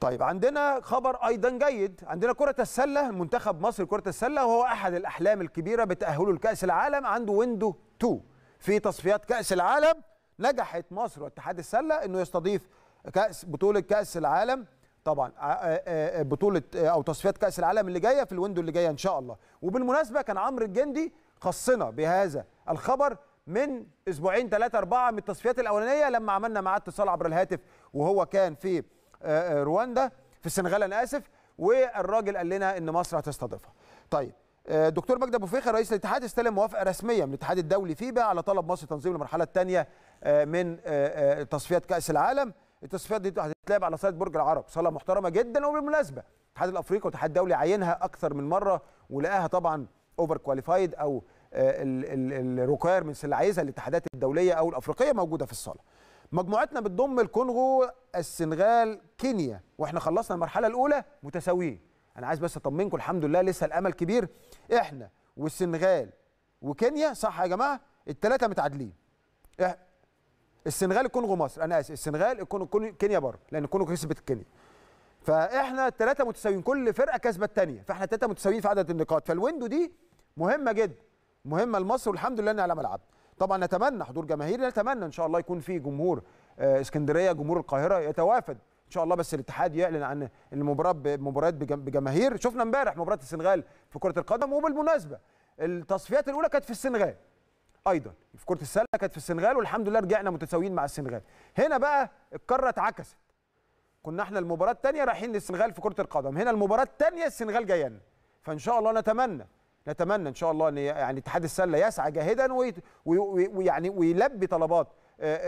طيب عندنا خبر ايضا جيد عندنا كره السله منتخب مصر كره السله وهو احد الاحلام الكبيره بتاهله لكاس العالم عنده ويندو 2 في تصفيات كاس العالم نجحت مصر واتحاد السله انه يستضيف كاس بطوله كاس العالم طبعا آه، آه، آه، بطوله او تصفيات كاس العالم اللي جايه في الويندو اللي جايه ان شاء الله وبالمناسبه كان عمرو الجندي خصنا بهذا الخبر من اسبوعين ثلاثه اربعه من التصفيات الاولانيه لما عملنا معاه اتصال عبر الهاتف وهو كان في آه، آه، رواندا في السنغال انا اسف والراجل قال لنا ان مصر هتستضيفها طيب آه، دكتور مجدي ابو فيخر رئيس الاتحاد استلم موافقه رسميه من الاتحاد الدولي فيبا على طلب مصر تنظيم المرحله الثانيه من تصفيات كاس العالم التصفيات دي هتتلعب على صاله برج العرب صاله محترمه جدا وبالمناسبه الاتحاد الافريقي والاتحاد الدولي عينها اكثر من مره ولقاها طبعا اوفر كواليفايد او الريكوايرمنتس اللي عايزها الاتحادات الدوليه او الافريقيه موجوده في الصاله مجموعتنا بتضم الكونغو السنغال كينيا واحنا خلصنا المرحله الاولى متساويين انا عايز بس اطمنكم الحمد لله لسه الامل كبير احنا والسنغال وكينيا صح يا جماعه الثلاثه متعادلين إح... السنغال الكونغو مصر انا اسف السنغال الكونغو كينيا بره لان الكونغو كسبت كينيا فاحنا الثلاثه متساويين كل فرقه كسبه الثانيه فاحنا الثلاثه متساويين في عدد النقاط فالويندو دي مهمه جدا مهمه لمصر والحمد لله ان على ملعبنا طبعا نتمنى حضور جماهيري نتمنى ان شاء الله يكون في جمهور آه، اسكندريه جمهور القاهره يتوافد ان شاء الله بس الاتحاد يعلن عن المباراه بمباريات بجماهير شفنا امبارح مباراه السنغال في كره القدم وبالمناسبه التصفيات الاولى كانت في السنغال ايضا في كره السله كانت في السنغال والحمد لله رجعنا متساويين مع السنغال هنا بقى الكره اتعكست كنا احنا المباراه الثانيه رايحين للسنغال في كره القدم هنا المباراه الثانيه السنغال جايه فان شاء الله نتمنى نتمنى ان شاء الله ان يعني اتحاد السله يسعى جاهدا ويعني ويلبي طلبات آه،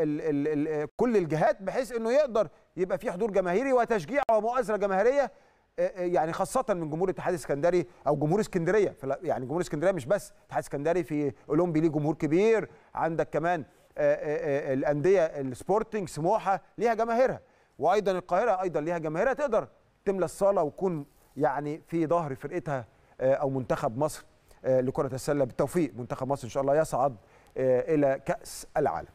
آه، كل الجهات بحيث انه يقدر يبقى في حضور جماهيري وتشجيع ومؤازره جماهيريه آه، يعني خاصة من جمهور الاتحاد الاسكندري أو جمهور اسكندرية يعني جمهور اسكندرية مش بس الاتحاد الاسكندري في أولمبي ليه جمهور كبير عندك كمان الأندية السبورتنج سموحة ليها جماهيرها وأيضا القاهرة أيضا ليها جماهيرها تقدر تملى الصالة وتكون يعني في ظهر فرقتها آه، او منتخب مصر آه، لكره السله بالتوفيق منتخب مصر ان شاء الله يصعد آه، الى كاس العالم